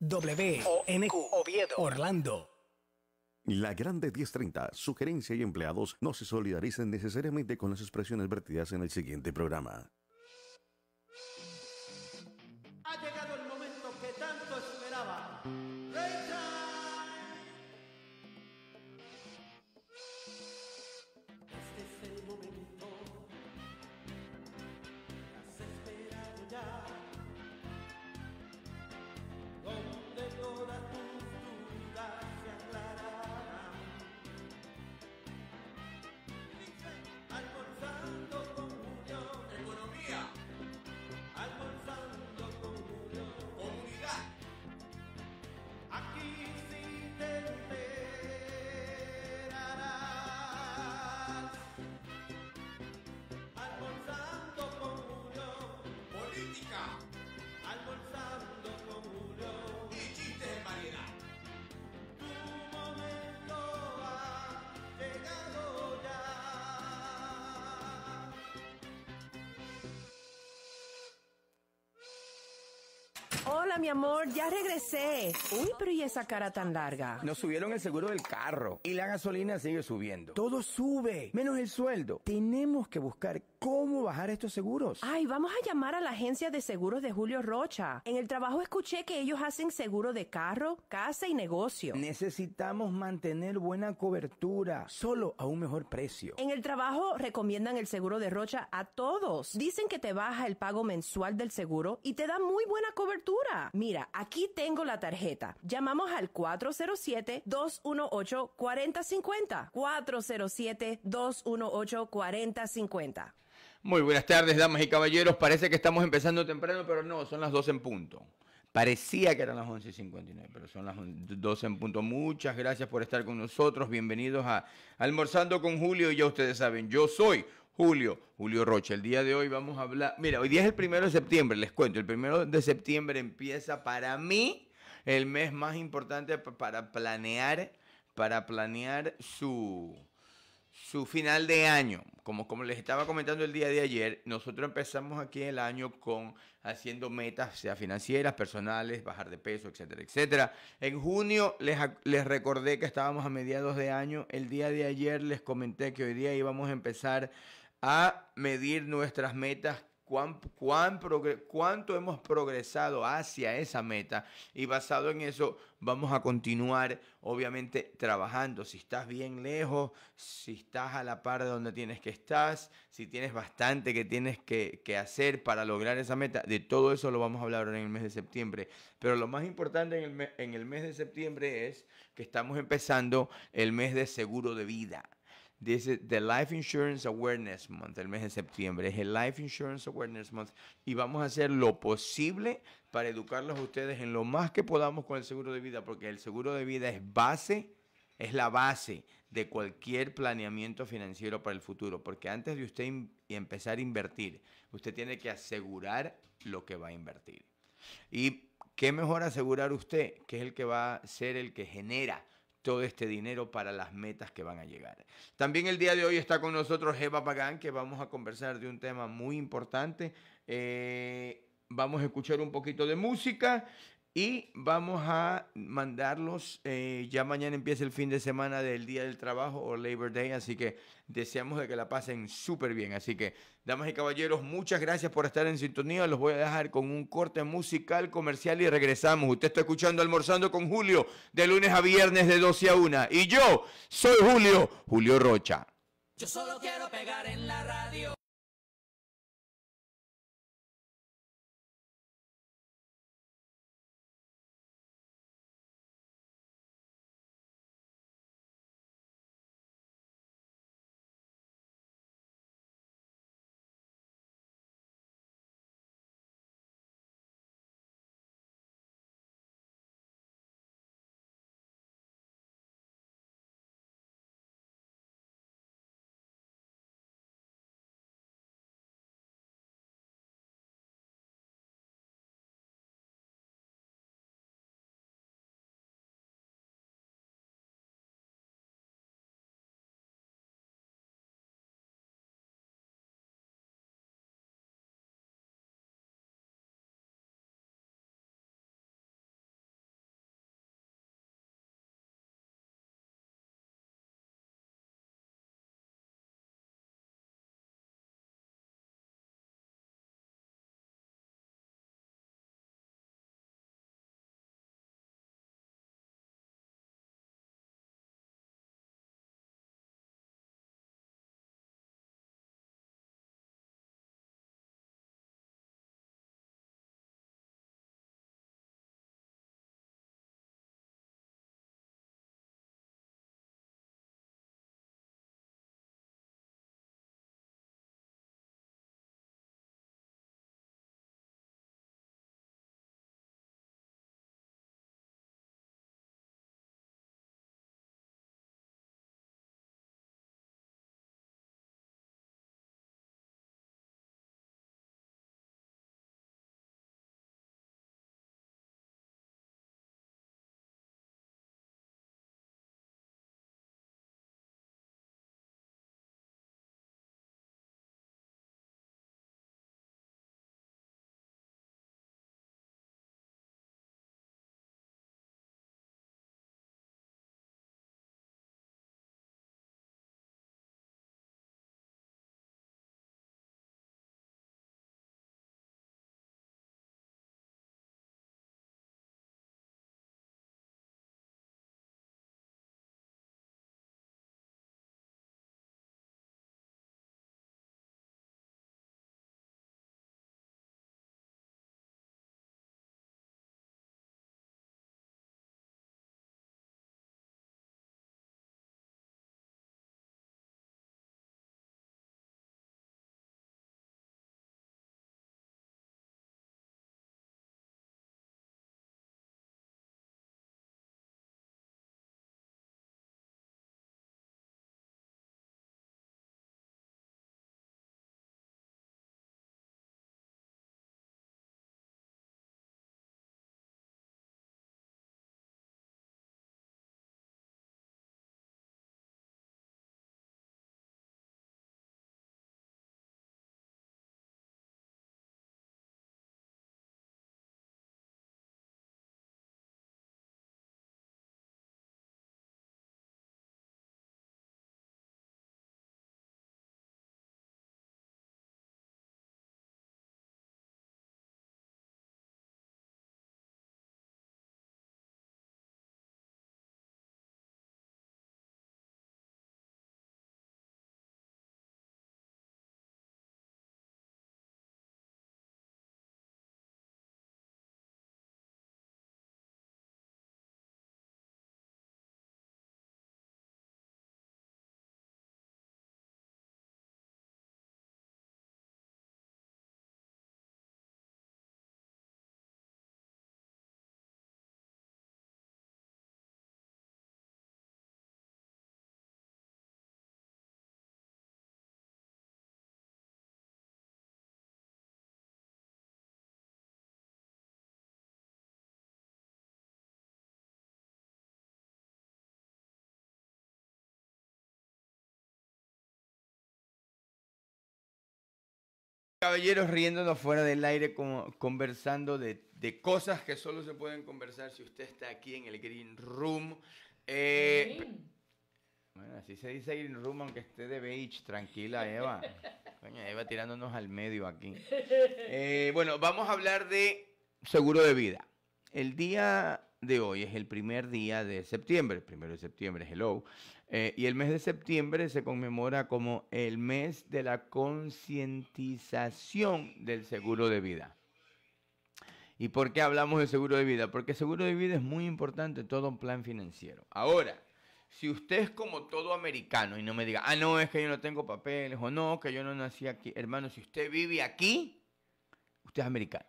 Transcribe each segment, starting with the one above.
w WNQ Oviedo, Orlando. La Grande 1030, sugerencia y empleados no se solidaricen necesariamente con las expresiones vertidas en el siguiente programa. mi amor, ya regresé. Uy, pero ¿y esa cara tan larga? Nos subieron el seguro del carro y la gasolina sigue subiendo. Todo sube, menos el sueldo. Tenemos que buscar cómo bajar estos seguros. Ay, vamos a llamar a la agencia de seguros de Julio Rocha. En el trabajo escuché que ellos hacen seguro de carro, casa y negocio. Necesitamos mantener buena cobertura, solo a un mejor precio. En el trabajo recomiendan el seguro de Rocha a todos. Dicen que te baja el pago mensual del seguro y te da muy buena cobertura. Mira, aquí tengo la tarjeta. Llamamos al 407 218 4050 407-218-4050. Muy buenas tardes, damas y caballeros. Parece que estamos empezando temprano, pero no, son las 12 en punto. Parecía que eran las 11.59, pero son las 12 en punto. Muchas gracias por estar con nosotros. Bienvenidos a Almorzando con Julio. Y ya ustedes saben, yo soy Julio, Julio Rocha. El día de hoy vamos a hablar. Mira, hoy día es el primero de septiembre, les cuento. El primero de septiembre empieza para mí el mes más importante para planear para planear su, su final de año. Como, como les estaba comentando el día de ayer, nosotros empezamos aquí el año con haciendo metas, sea financieras, personales, bajar de peso, etcétera, etcétera. En junio les, les recordé que estábamos a mediados de año. El día de ayer les comenté que hoy día íbamos a empezar a medir nuestras metas Cuán, cuánto hemos progresado hacia esa meta y basado en eso vamos a continuar obviamente trabajando. Si estás bien lejos, si estás a la par de donde tienes que estar, si tienes bastante que tienes que, hacer para lograr esa meta, de todo eso lo vamos a hablar en el mes de septiembre. Pero lo más importante en el, en el mes de septiembre es que estamos empezando el mes de seguro de vida. Dice The Life Insurance Awareness Month, el mes de septiembre. Es el Life Insurance Awareness Month. Y vamos a hacer lo posible para educarlos a ustedes en lo más que podamos con el seguro de vida, porque el seguro de vida es base, es la base de cualquier planeamiento financiero para el futuro. Porque antes de usted empezar a invertir, usted tiene que asegurar lo que va a invertir. Y qué mejor asegurar usted, que es el que va a ser el que genera todo este dinero para las metas que van a llegar. También el día de hoy está con nosotros Eva Pagán, que vamos a conversar de un tema muy importante. Eh, vamos a escuchar un poquito de música y vamos a mandarlos, eh, ya mañana empieza el fin de semana del Día del Trabajo o Labor Day, así que deseamos de que la pasen súper bien. Así que, damas y caballeros, muchas gracias por estar en sintonía. Los voy a dejar con un corte musical comercial y regresamos. Usted está escuchando Almorzando con Julio de lunes a viernes de 12 a 1. Y yo soy Julio, Julio Rocha. Yo solo quiero pegar en la radio. caballeros riéndonos fuera del aire, conversando de, cosas que solo se pueden conversar si usted está aquí en el Green Room. Eh, bueno, así se dice Green Room, aunque esté de beach. tranquila Eva. Eva tirándonos al medio aquí. Eh, bueno, vamos a hablar de seguro de vida. El día de hoy es el primer día de septiembre, el primero de septiembre, hello. Eh, y el mes de septiembre se conmemora como el mes de la concientización del seguro de vida. ¿Y por qué hablamos de seguro de vida? Porque seguro de vida es muy importante todo un plan financiero. Ahora, si usted es como todo americano y no me diga, ah, no, es que yo no tengo papeles o no, que yo no nací aquí. Hermano, si usted vive aquí, usted es americano.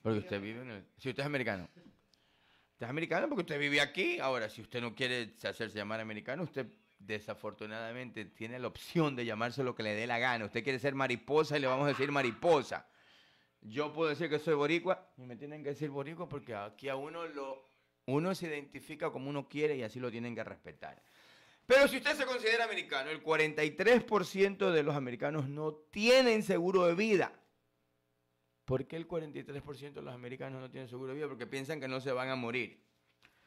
Porque usted vive en el... Si usted es americano usted es americano porque usted vive aquí. Ahora, si usted no quiere hacerse llamar americano, usted desafortunadamente tiene la opción de llamarse lo que le dé la gana. Usted quiere ser mariposa y le vamos a decir mariposa. Yo puedo decir que soy boricua y me tienen que decir boricua porque aquí a uno lo uno se identifica como uno quiere y así lo tienen que respetar. Pero si usted se considera americano, el 43% de los americanos no tienen seguro de vida. ¿Por qué el 43% de los americanos no tienen seguro de vida? Porque piensan que no se van a morir.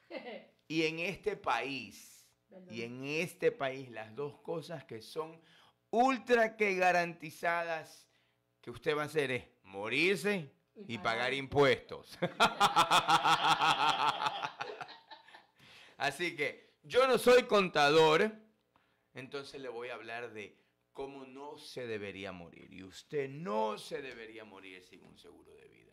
Y en este país, y en este país, las dos cosas que son ultra que garantizadas que usted va a hacer es morirse y pagar impuestos. Así que yo no soy contador, entonces le voy a hablar de cómo no se debería morir. Y usted no se debería morir sin un seguro de vida.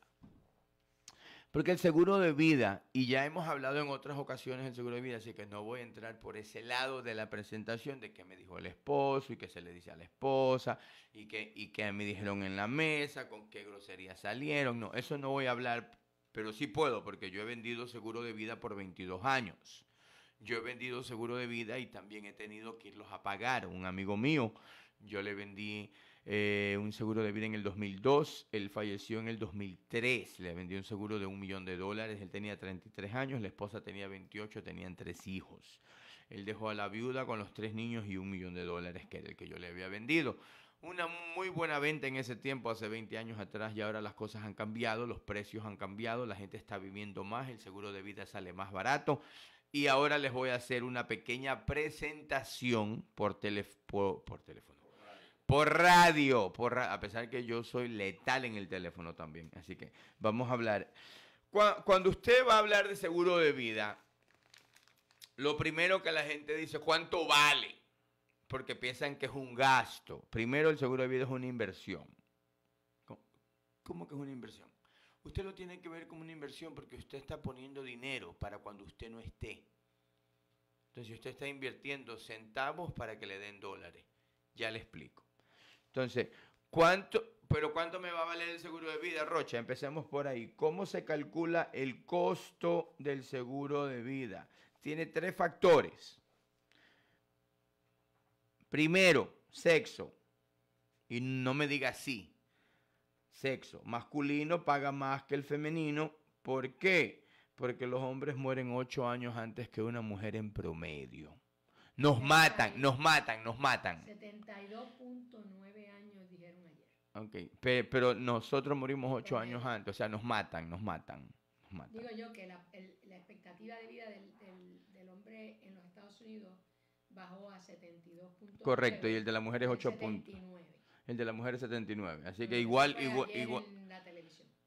Porque el seguro de vida, y ya hemos hablado en otras ocasiones del seguro de vida, así que no voy a entrar por ese lado de la presentación de qué me dijo el esposo y qué se le dice a la esposa y qué y que me dijeron en la mesa, con qué groserías salieron. No, eso no voy a hablar, pero sí puedo porque yo he vendido seguro de vida por 22 años. Yo he vendido seguro de vida y también he tenido que irlos a pagar. Un amigo mío yo le vendí eh, un seguro de vida en el 2002, él falleció en el 2003, le vendí un seguro de un millón de dólares, él tenía 33 años, la esposa tenía 28, tenían tres hijos. Él dejó a la viuda con los tres niños y un millón de dólares que era el que yo le había vendido. Una muy buena venta en ese tiempo, hace 20 años atrás, y ahora las cosas han cambiado, los precios han cambiado, la gente está viviendo más, el seguro de vida sale más barato. Y ahora les voy a hacer una pequeña presentación por, por teléfono por radio, por a pesar que yo soy letal en el teléfono también. Así que vamos a hablar. Cuando usted va a hablar de seguro de vida, lo primero que la gente dice, ¿cuánto vale? Porque piensan que es un gasto. Primero, el seguro de vida es una inversión. ¿Cómo que es una inversión? Usted lo tiene que ver como una inversión porque usted está poniendo dinero para cuando usted no esté. Entonces usted está invirtiendo centavos para que le den dólares. Ya le explico. Entonces, ¿cuánto, pero cuánto me va a valer el seguro de vida, Rocha? Empecemos por ahí. ¿Cómo se calcula el costo del seguro de vida? Tiene tres factores. Primero, sexo. Y no me diga sí. Sexo. Masculino paga más que el femenino. ¿Por qué? Porque los hombres mueren ocho años antes que una mujer en promedio. Nos matan, nos matan, nos matan. 72.9 pero, nosotros morimos ocho años antes, o sea, nos matan, nos matan. Digo yo que la, expectativa de vida del, hombre en los Estados Unidos bajó a 72 Correcto, y el de la mujer es 8 El de la mujer es 79, así que igual... igual, igual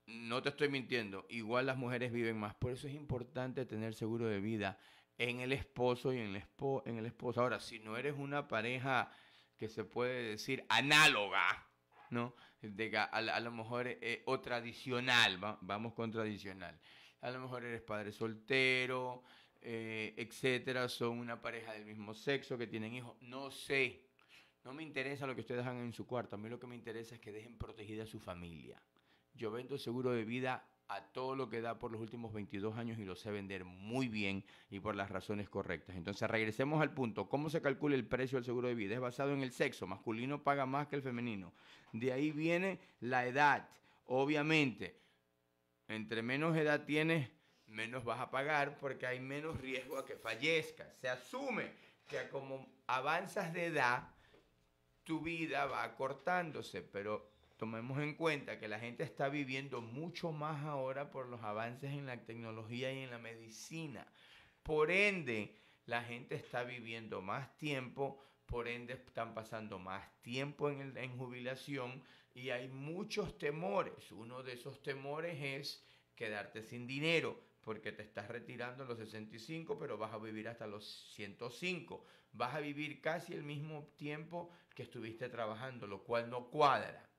No te estoy mintiendo, igual las mujeres viven más, por eso es importante tener seguro de vida en el esposo y en el, en el esposo. Ahora, si no eres una pareja que se puede decir análoga, de, a, lo mejor eh, o tradicional, vamos con tradicional. A lo mejor eres padre soltero, eh, etcétera, son una pareja del mismo sexo que tienen hijos, no sé. No me interesa lo que ustedes hagan en su cuarto, a mí lo que me interesa es que dejen protegida a su familia. Yo vendo seguro de vida a todo lo que da por los últimos 22 años y lo sé vender muy bien y por las razones correctas. Entonces, regresemos al punto. ¿Cómo se calcula el precio del seguro de vida? Es basado en el sexo. Masculino paga más que el femenino. De ahí viene la edad. Obviamente, entre menos edad tienes, menos vas a pagar porque hay menos riesgo a que fallezca. Se asume que como avanzas de edad, tu vida va acortándose, pero tomemos en cuenta que la gente está viviendo mucho más ahora por los avances en la tecnología y en la medicina. Por ende, la gente está viviendo más tiempo, por ende están pasando más tiempo en, jubilación y hay muchos temores. Uno de esos temores es quedarte sin dinero, porque te estás retirando a los 65, pero vas a vivir hasta los 105. Vas a vivir casi el mismo tiempo que estuviste trabajando, lo cual no cuadra.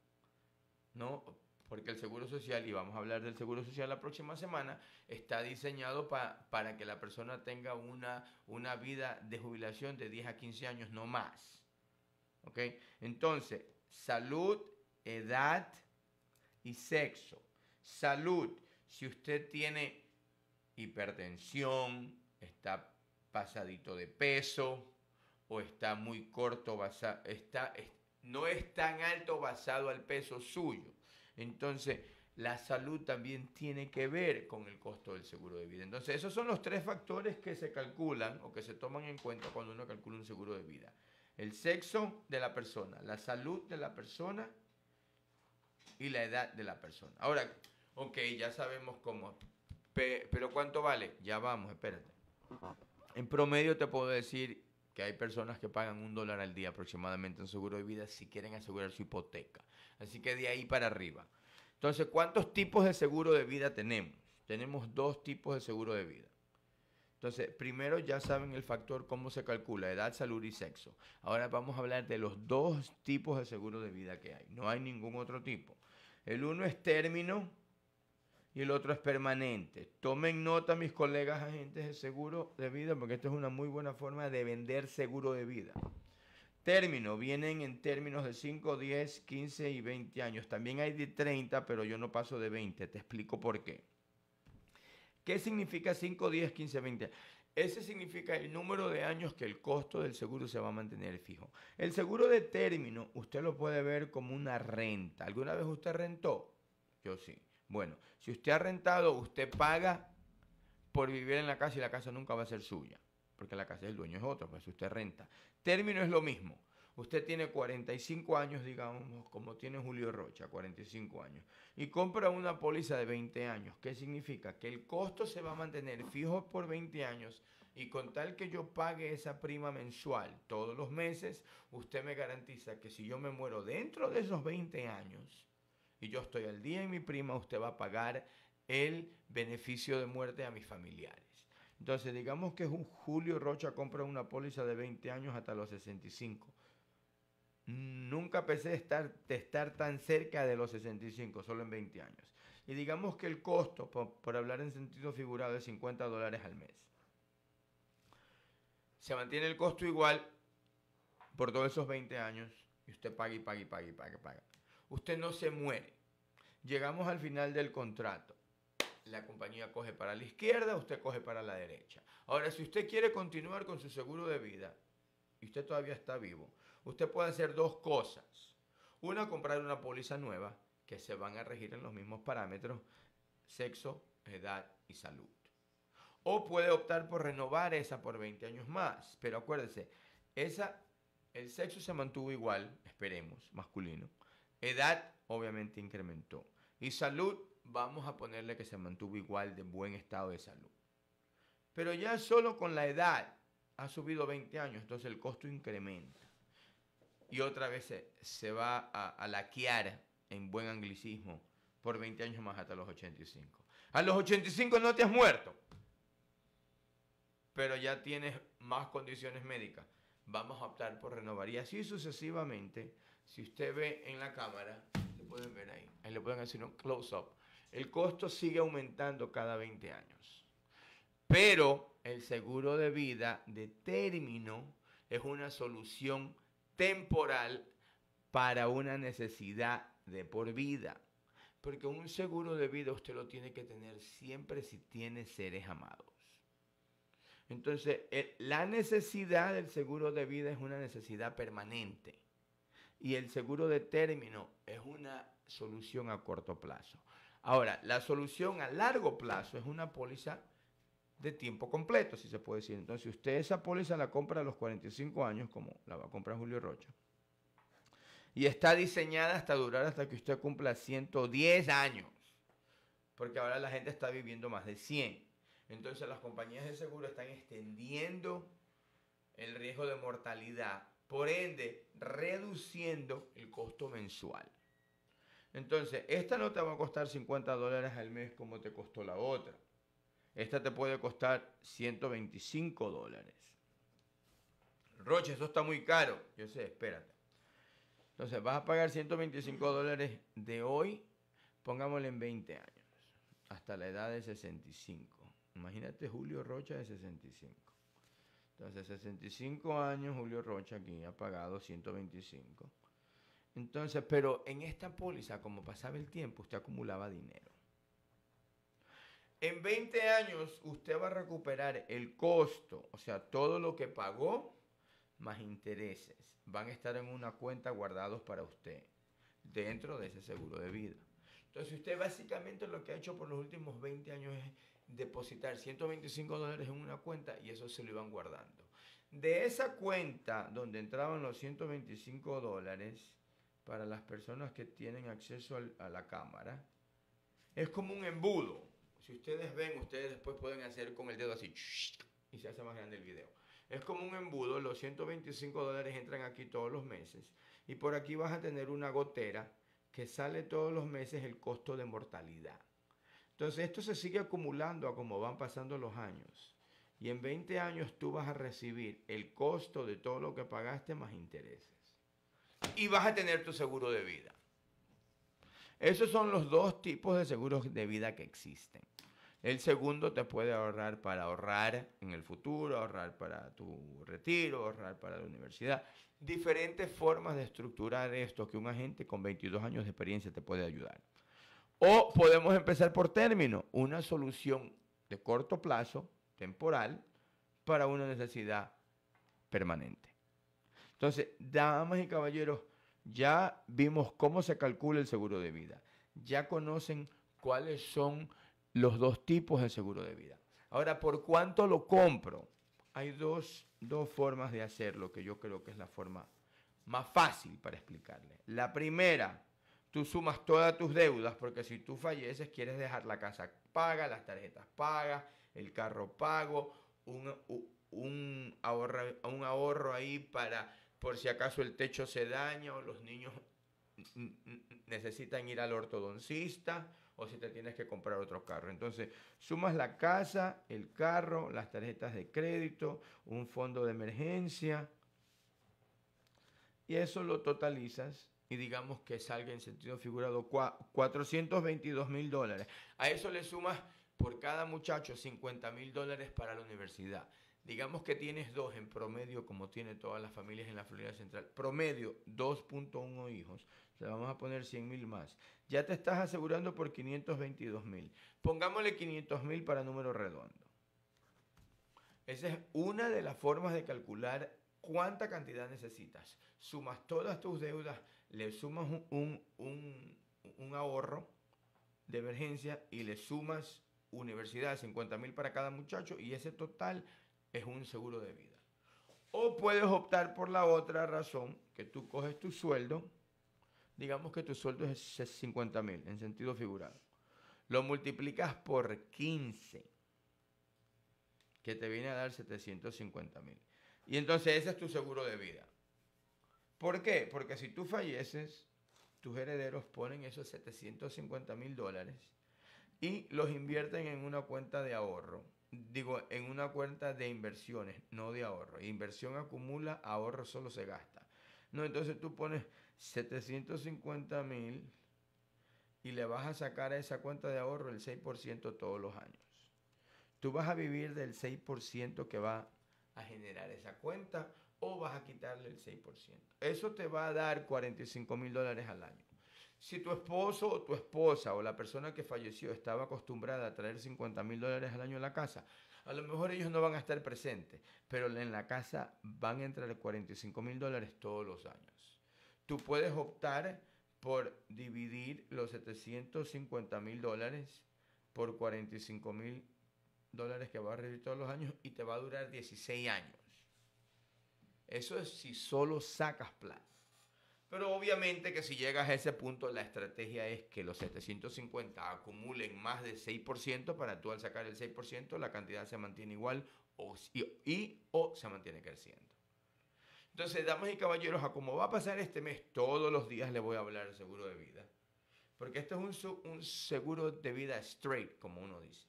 ¿no? Porque el Seguro Social, y vamos a hablar del Seguro Social la próxima semana, está diseñado para que la persona tenga una, una vida de jubilación de 10 a 15 años, no más. Entonces, salud, edad y sexo. Salud, si usted tiene hipertensión, está pasadito de peso o está muy corto, está no es tan alto basado al peso suyo. Entonces, la salud también tiene que ver con el costo del seguro de vida. Entonces, esos son los tres factores que se calculan o que se toman en cuenta cuando uno calcula un seguro de vida. El sexo de la persona, la salud de la persona y la edad de la persona. Ahora, ok, ya sabemos cómo. Pero ¿cuánto vale? Ya vamos, espérate. En promedio te puedo decir que hay personas que pagan un dólar al día aproximadamente en seguro de vida si quieren asegurar su hipoteca. Así que de ahí para arriba. Entonces, ¿cuántos tipos de seguro de vida tenemos? Tenemos dos tipos de seguro de vida. Entonces, primero ya saben el factor cómo se calcula, edad, salud y sexo. Ahora vamos a hablar de los dos tipos de seguro de vida que hay. No hay ningún otro tipo. El uno es término, y el otro es permanente. Tomen nota mis colegas agentes de seguro de vida porque esta es una muy buena forma de vender seguro de vida. Término, vienen en términos de 5, 10, 15 y 20 años. También hay de 30, pero yo no paso de 20. Te explico por qué. ¿Qué significa 5, 10, 15, 20? Ese significa el número de años que el costo del seguro se va a mantener fijo. El seguro de término usted lo puede ver como una renta. ¿Alguna vez usted rentó? Yo sí. Bueno, si usted ha rentado, usted paga por vivir en la casa y la casa nunca va a ser suya, porque la casa del dueño es otra, pues usted renta. Término es lo mismo. Usted tiene 45 años, digamos, como tiene Julio Rocha, 45 años, y compra una póliza de 20 años. ¿Qué significa? Que el costo se va a mantener fijo por 20 años y con tal que yo pague esa prima mensual todos los meses, usted me garantiza que si yo me muero dentro de esos 20 años, y yo estoy al día y mi prima, usted va a pagar el beneficio de muerte a mis familiares. Entonces, digamos que es un Julio Rocha compra una póliza de 20 años hasta los 65. Nunca pensé estar, de estar tan cerca de los 65, solo en 20 años. Y digamos que el costo, por, por hablar en sentido figurado, es 50 dólares al mes. Se mantiene el costo igual por todos esos 20 años y usted paga y paga y paga y paga y paga usted no se muere. Llegamos al final del contrato. La compañía coge para la izquierda, usted coge para la derecha. Ahora, si usted quiere continuar con su seguro de vida y usted todavía está vivo, usted puede hacer dos cosas. Una, comprar una póliza nueva que se van a regir en los mismos parámetros, sexo, edad y salud. O puede optar por renovar esa por 20 años más. Pero acuérdese, esa, el sexo se mantuvo igual, esperemos, masculino. Edad obviamente incrementó. Y salud, vamos a ponerle que se mantuvo igual de buen estado de salud. Pero ya solo con la edad ha subido 20 años, entonces el costo incrementa. Y otra vez se, va a, a laquear en buen anglicismo por 20 años más hasta los 85. A los 85 no te has muerto, pero ya tienes más condiciones médicas. Vamos a optar por renovar y así sucesivamente si usted ve en la cámara, se pueden ver ahí, ahí le pueden hacer un close-up. El costo sigue aumentando cada 20 años. Pero el seguro de vida de término es una solución temporal para una necesidad de por vida. Porque un seguro de vida usted lo tiene que tener siempre si tiene seres amados. Entonces, la necesidad del seguro de vida es una necesidad permanente y el seguro de término es una solución a corto plazo. Ahora, la solución a largo plazo es una póliza de tiempo completo, si se puede decir. Entonces, usted esa póliza la compra a los 45 años, como la va a comprar Julio Rocha, y está diseñada hasta durar hasta que usted cumpla 110 años, porque ahora la gente está viviendo más de 100. Entonces, las compañías de seguro están extendiendo el riesgo de mortalidad por ende reduciendo el costo mensual. Entonces, esta no te va a costar 50 dólares al mes como te costó la otra. Esta te puede costar 125 dólares. Roche, eso está muy caro. Yo sé, espérate. Entonces, vas a pagar 125 dólares de hoy, pongámosle en 20 años, hasta la edad de 65. Imagínate Julio Rocha de 65. Entonces, 65 años, Julio Rocha aquí ha pagado 125. Entonces, pero en esta póliza, como pasaba el tiempo, usted acumulaba dinero. En 20 años, usted va a recuperar el costo, o sea, todo lo que pagó más intereses. Van a estar en una cuenta guardados para usted, dentro de ese seguro de vida. Entonces, usted básicamente lo que ha hecho por los últimos 20 años es depositar 125 dólares en una cuenta y eso se lo iban guardando. De esa cuenta donde entraban los 125 dólares, para las personas que tienen acceso a la cámara, es como un embudo. Si ustedes ven, ustedes después pueden hacer con el dedo así y se hace más grande el video. Es como un embudo, los 125 dólares entran aquí todos los meses y por aquí vas a tener una gotera que sale todos los meses el costo de mortalidad. Entonces esto se sigue acumulando a como van pasando los años. Y en 20 años tú vas a recibir el costo de todo lo que pagaste más intereses. Y vas a tener tu seguro de vida. Esos son los dos tipos de seguros de vida que existen. El segundo te puede ahorrar para ahorrar en el futuro, ahorrar para tu retiro, ahorrar para la universidad. Diferentes formas de estructurar esto que un agente con 22 años de experiencia te puede ayudar. O podemos empezar por término, una solución de corto plazo, temporal, para una necesidad permanente. Entonces, damas y caballeros, ya vimos cómo se calcula el seguro de vida. Ya conocen cuáles son los dos tipos de seguro de vida. Ahora, ¿por cuánto lo compro? Hay dos, dos formas de hacerlo que yo creo que es la forma más fácil para explicarle. La primera, tú sumas todas tus deudas, porque si tú falleces quieres dejar la casa paga, las tarjetas paga, el carro pago, un, ahorro, un ahorro ahí para por si acaso el techo se daña o los niños necesitan ir al ortodoncista o si te tienes que comprar otro carro. Entonces, sumas la casa, el carro, las tarjetas de crédito, un fondo de emergencia y eso lo totalizas y digamos que salga en sentido figurado 422 mil dólares. A eso le sumas por cada muchacho 50 mil dólares para la universidad. Digamos que tienes dos en promedio, como tiene todas las familias en la Florida Central. Promedio, 2.1 hijos. le vamos a poner 100 mil más. Ya te estás asegurando por 522 mil. Pongámosle 500 mil para número redondo. Esa es una de las formas de calcular cuánta cantidad necesitas. Sumas todas tus deudas le sumas un, ahorro de emergencia y le sumas universidad, 50 mil para cada muchacho y ese total es un seguro de vida. O puedes optar por la otra razón, que tú coges tu sueldo, digamos que tu sueldo es 50 mil en sentido figurado, lo multiplicas por 15, que te viene a dar 750 mil. Y entonces ese es tu seguro de vida. ¿Por qué? Porque si tú falleces, tus herederos ponen esos 750 mil dólares y los invierten en una cuenta de ahorro. Digo, en una cuenta de inversiones, no de ahorro. Inversión acumula, ahorro solo se gasta. No, entonces tú pones 750 mil y le vas a sacar a esa cuenta de ahorro el 6% todos los años. Tú vas a vivir del 6% que va a generar esa cuenta o vas a quitarle el 6%. Eso te va a dar 45 mil dólares al año. Si tu esposo o tu esposa o la persona que falleció estaba acostumbrada a traer 50 mil dólares al año a la casa, a lo mejor ellos no van a estar presentes, pero en la casa van a entrar 45 mil dólares todos los años. Tú puedes optar por dividir los 750 mil dólares por 45 mil dólares que va a recibir todos los años y te va a durar 16 años. Eso es si solo sacas plata. Pero obviamente que si llegas a ese punto, la estrategia es que los 750 acumulen más de 6% para tú al sacar el 6%, la cantidad se mantiene igual o, y, o se mantiene creciendo. Entonces, damas y caballeros, a cómo va a pasar este mes, todos los días le voy a hablar seguro de vida. Porque esto es un, un seguro de vida straight, como uno dice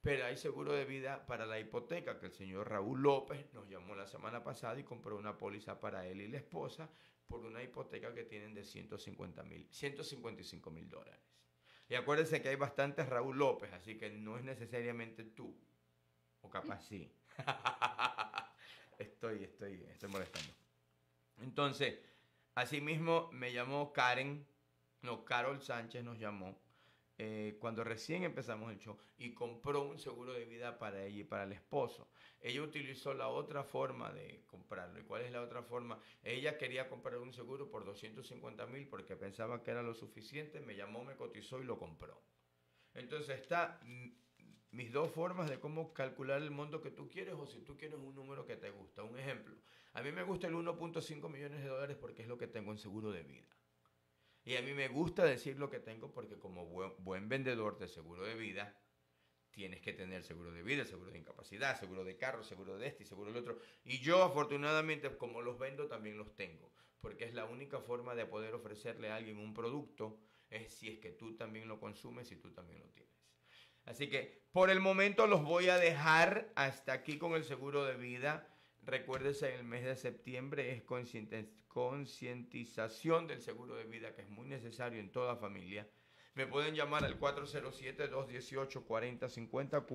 pero hay seguro de vida para la hipoteca, que el señor Raúl López nos llamó la semana pasada y compró una póliza para él y la esposa por una hipoteca que tienen de 150 mil, 155 mil dólares. Y acuérdense que hay bastantes Raúl López, así que no es necesariamente tú, o capaz sí. estoy, estoy, estoy molestando. Entonces, asimismo me llamó Karen, no, Carol Sánchez nos llamó eh, cuando recién empezamos el show y compró un seguro de vida para ella y para el esposo. Ella utilizó la otra forma de comprarlo. ¿Y cuál es la otra forma? Ella quería comprar un seguro por 250 mil porque pensaba que era lo suficiente, me llamó, me cotizó y lo compró. Entonces está mm, mis dos formas de cómo calcular el monto que tú quieres o si tú quieres un número que te gusta. Un ejemplo, a mí me gusta el 1.5 millones de dólares porque es lo que tengo en seguro de vida. Y a mí me gusta decir lo que tengo porque como buen, vendedor de seguro de vida, tienes que tener seguro de vida, seguro de incapacidad, seguro de carro, seguro de este y seguro del otro. Y yo afortunadamente como los vendo también los tengo, porque es la única forma de poder ofrecerle a alguien un producto, es si es que tú también lo consumes y tú también lo tienes. Así que por el momento los voy a dejar hasta aquí con el seguro de vida. Recuérdese, el mes de septiembre es concientización del seguro de vida que es muy necesario en toda familia. Me pueden llamar al 407-218-4050,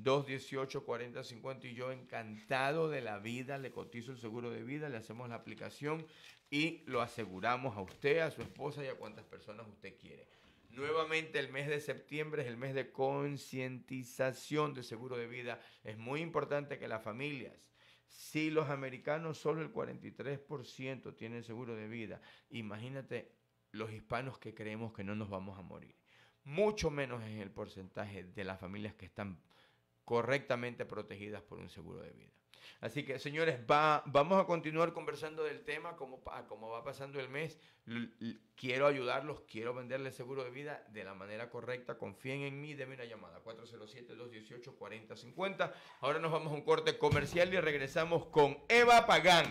407-218-4050 y yo encantado de la vida, le cotizo el seguro de vida, le hacemos la aplicación y lo aseguramos a usted, a su esposa y a cuantas personas usted quiere. Nuevamente el mes de septiembre es el mes de concientización de seguro de vida. Es muy importante que las familias si los americanos solo el 43% tienen seguro de vida, imagínate los hispanos que creemos que no nos vamos a morir. Mucho menos es el porcentaje de las familias que están correctamente protegidas por un seguro de vida. Así que, señores, va, vamos a continuar conversando del tema, como, como va pasando el mes. Quiero ayudarlos, quiero venderles seguro de vida de la manera correcta. Confíen en mí, denme una llamada. 407-218-4050. Ahora nos vamos a un corte comercial y regresamos con Eva Pagán.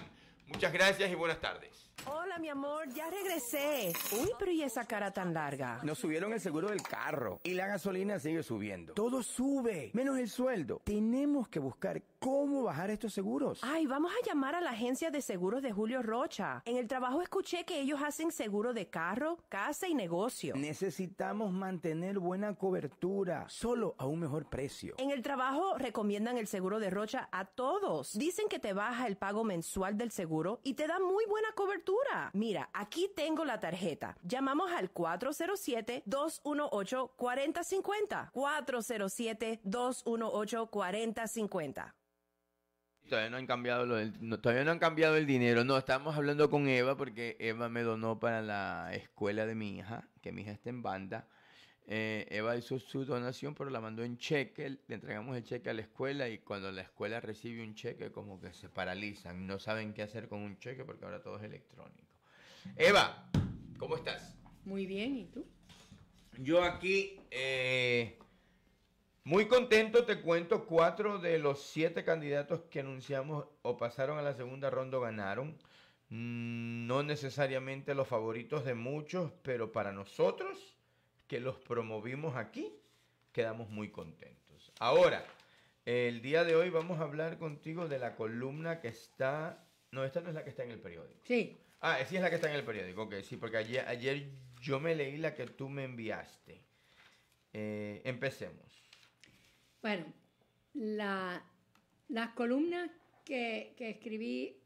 Muchas gracias y buenas tardes. Hola, mi amor, ya regresé. Uy, pero ¿y esa cara tan larga? Nos subieron el seguro del carro y la gasolina sigue subiendo. Todo sube, menos el sueldo. Tenemos que buscar cómo bajar estos seguros. Ay, vamos a llamar a la agencia de seguros de Julio Rocha. En el trabajo escuché que ellos hacen seguro de carro, casa y negocio. Necesitamos mantener buena cobertura, solo a un mejor precio. En el trabajo recomiendan el seguro de Rocha a todos. Dicen que te baja el pago mensual del seguro y te da muy buena cobertura Mira, aquí tengo la tarjeta. Llamamos al 407-218-4050. 407-218-4050. Todavía no han cambiado todavía no han cambiado el dinero. No, estamos hablando con Eva porque Eva me donó para la escuela de mi hija, que mi hija está en banda. Eh, Eva hizo su donación, pero la mandó en cheque, le entregamos el cheque a la escuela y cuando la escuela recibe un cheque como que se paralizan, no saben qué hacer con un cheque porque ahora todo es electrónico. Eva, ¿cómo estás? Muy bien, ¿y tú? Yo aquí, eh, muy contento, te cuento, cuatro de los siete candidatos que anunciamos o pasaron a la segunda ronda ganaron. Mm, no necesariamente los favoritos de muchos, pero para nosotros que los promovimos aquí, quedamos muy contentos. Ahora, el día de hoy vamos a hablar contigo de la columna que está... No, esta no es la que está en el periódico. Sí. Ah, sí es la que está en el periódico, ok, sí, porque ayer, yo me leí la que tú me enviaste. Eh, empecemos. Bueno, las columnas que, escribí,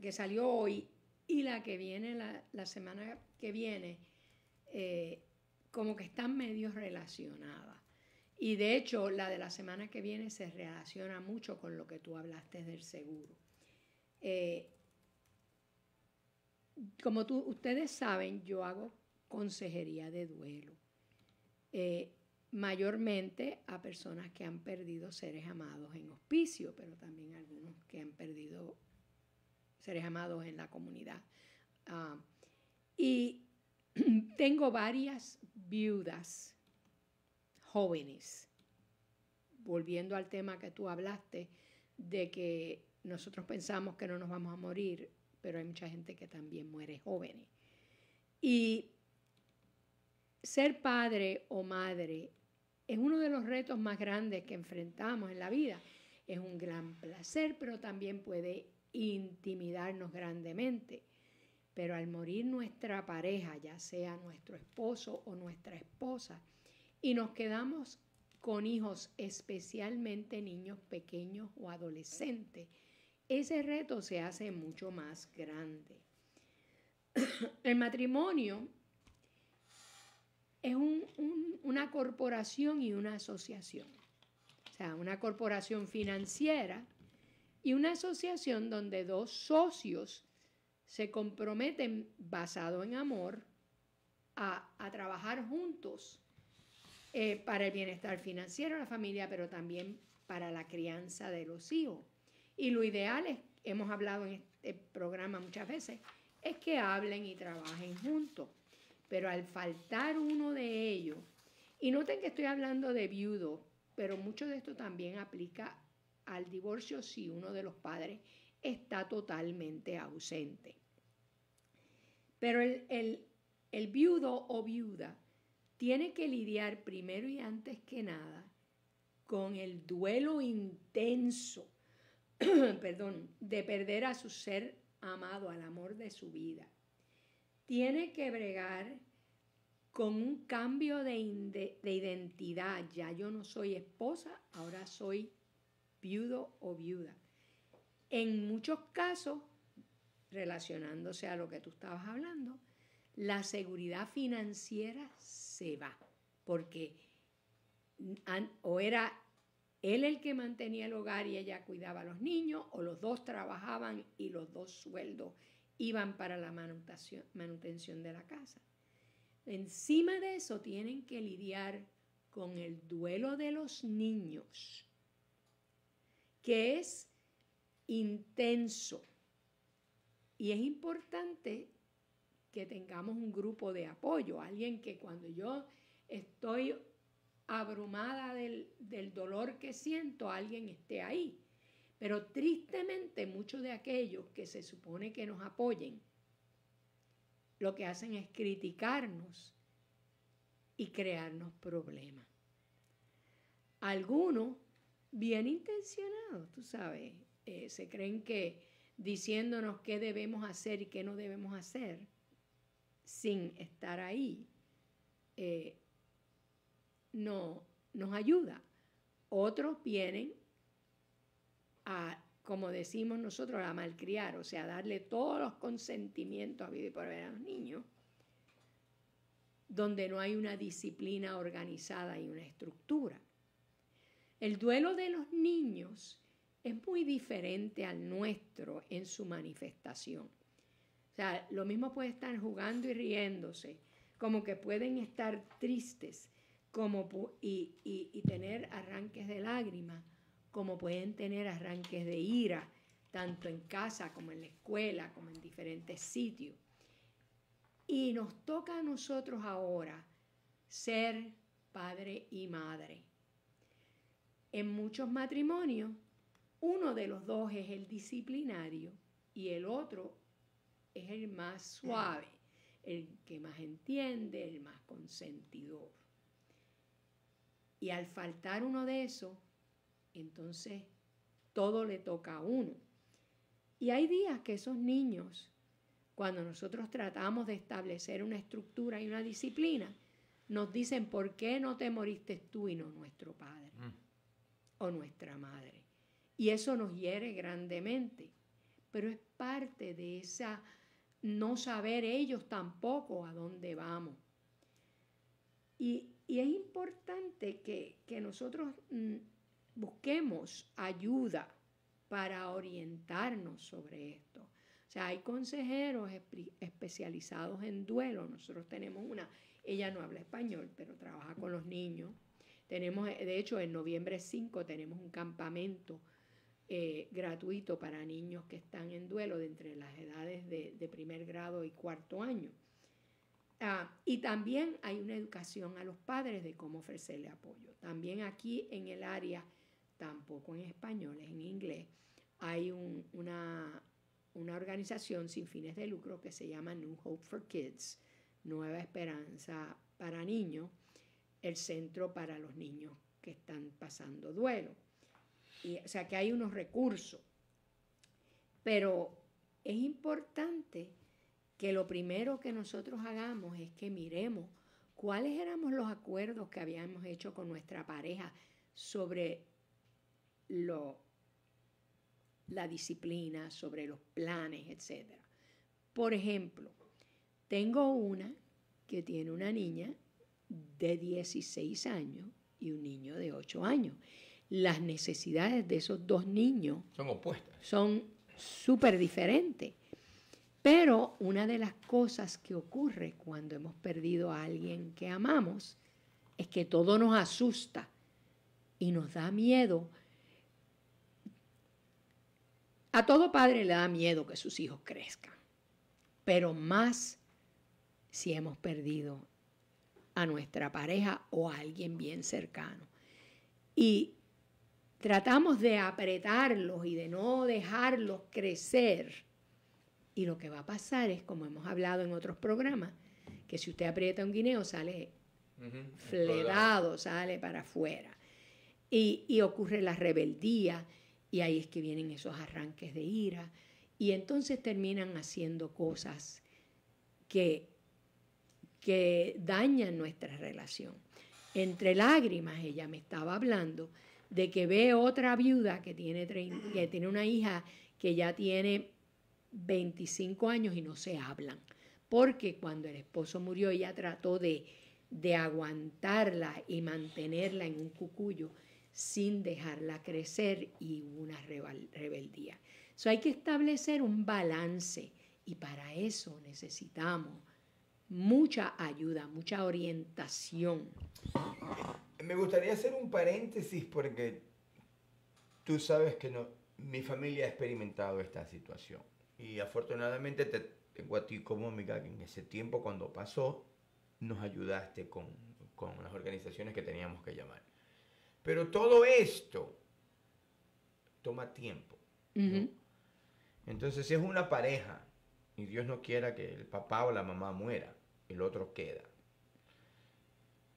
que salió hoy y la que viene la, la semana que viene, eh, como que están medio relacionadas. Y de hecho, la de la semana que viene se relaciona mucho con lo que tú hablaste del seguro. Eh, como tú, ustedes saben, yo hago consejería de duelo, eh, mayormente a personas que han perdido seres amados en hospicio, pero también algunos que han perdido seres amados en la comunidad. Ah, y tengo varias viudas jóvenes. Volviendo al tema que tú hablaste, de que nosotros pensamos que no nos vamos a morir, pero hay mucha gente que también muere joven. Y ser padre o madre es uno de los retos más grandes que enfrentamos en la vida. Es un gran placer, pero también puede intimidarnos grandemente. Pero al morir nuestra pareja, ya sea nuestro esposo o nuestra esposa, y nos quedamos con hijos, especialmente niños pequeños o adolescentes, ese reto se hace mucho más grande. El matrimonio es una corporación y una asociación. O sea, una corporación financiera y una asociación donde dos socios se comprometen basado en amor a, trabajar juntos eh, para el bienestar financiero de la familia, pero también para la crianza de los hijos. Y lo ideal es, hemos hablado en este programa muchas veces, es que hablen y trabajen juntos. Pero al faltar uno de ellos, y noten que estoy hablando de viudo, pero mucho de esto también aplica al divorcio si uno de los padres está totalmente ausente. Pero el, viudo o viuda tiene que lidiar primero y antes que nada con el duelo intenso, perdón, de perder a su ser amado, al amor de su vida. Tiene que bregar con un cambio de, identidad. Ya yo no soy esposa, ahora soy viudo o viuda. En muchos casos, relacionándose a lo que tú estabas hablando, la seguridad financiera se va, porque o era él el que mantenía el hogar y ella cuidaba a los niños, o los dos trabajaban y los dos sueldos iban para la manutención de la casa. Encima de eso tienen que lidiar con el duelo de los niños, que es intenso. Y es importante que tengamos un grupo de apoyo, alguien que cuando yo estoy abrumada del, del dolor que siento, alguien esté ahí. Pero tristemente muchos de aquellos que se supone que nos apoyen, lo que hacen es criticarnos y crearnos problemas. Algunos bien intencionados, tú sabes, eh, se creen que diciéndonos qué debemos hacer y qué no debemos hacer, sin estar ahí, eh, no nos ayuda. Otros vienen a, como decimos nosotros, a malcriar, o sea, darle todos los consentimientos a vivir por ver a los niños, donde no hay una disciplina organizada y una estructura. El duelo de los niños es muy diferente al nuestro en su manifestación. O sea, lo mismo puede estar jugando y riéndose, como que pueden estar tristes como, y tener arranques de lágrimas, como pueden tener arranques de ira, tanto en casa como en la escuela, como en diferentes sitios. Y nos toca a nosotros ahora ser padre y madre. En muchos matrimonios uno de los dos es el disciplinario y el otro es el más suave, el que más entiende, el más consentidor. Y al faltar uno de esos, entonces todo le toca a uno. Y hay días que esos niños, cuando nosotros tratamos de establecer una estructura y una disciplina, nos dicen, ¿por qué no te moriste tú y no nuestro padre mm. o nuestra madre? Y eso nos hiere grandemente. Pero es parte de esa no saber ellos tampoco a dónde vamos. Y, es importante que, nosotros mm, busquemos ayuda para orientarnos sobre esto. O sea, hay consejeros especializados en duelo. Nosotros tenemos una, ella no habla español, pero trabaja con los niños. Tenemos, de hecho, en noviembre 5 tenemos un campamento eh, gratuito para niños que están en duelo de entre las edades de, primer grado y cuarto año. Ah, y también hay una educación a los padres de cómo ofrecerle apoyo. También aquí en el área, tampoco en español, es en inglés, hay una, una organización sin fines de lucro que se llama New Hope for Kids, Nueva Esperanza para Niños, el centro para los niños que están pasando duelo o sea que hay unos recursos. Pero es importante que lo primero que nosotros hagamos es que miremos cuáles éramos los acuerdos que habíamos hecho con nuestra pareja sobre lo, la disciplina, sobre los planes, etc. Por ejemplo, tengo una que tiene una niña de 16 años y un niño de 8 años las necesidades de esos dos niños son opuestas. Son súper diferentes. Pero una de las cosas que ocurre cuando hemos perdido a alguien que amamos es que todo nos asusta y nos da miedo. A todo padre le da miedo que sus hijos crezcan, pero más si hemos perdido a nuestra pareja o a alguien bien cercano. Y tratamos de apretarlos y de no dejarlos crecer. Y lo que va a pasar es, como hemos hablado en otros programas, que si usted aprieta un guineo sale fledado, sale para afuera. Y, y, ocurre la rebeldía y ahí es que vienen esos arranques de ira y entonces terminan haciendo cosas que, que dañan nuestra relación. Entre lágrimas ella me estaba hablando de que ve otra viuda que tiene, tiene una hija que ya tiene 25 años y no se hablan. Porque cuando el esposo murió, ella trató de, aguantarla y mantenerla en un cucuyo sin dejarla crecer y hubo una rebeldía. So, hay que establecer un balance y para eso necesitamos mucha ayuda, mucha orientación. Me gustaría hacer un paréntesis porque tú sabes que mi familia ha experimentado esta situación. Y afortunadamente te tengo a ti como amiga que en ese tiempo cuando pasó nos ayudaste con, las organizaciones que teníamos que llamar. Pero todo esto toma tiempo. Entonces si es una pareja y Dios no quiera que el papá o la mamá muera, el otro queda.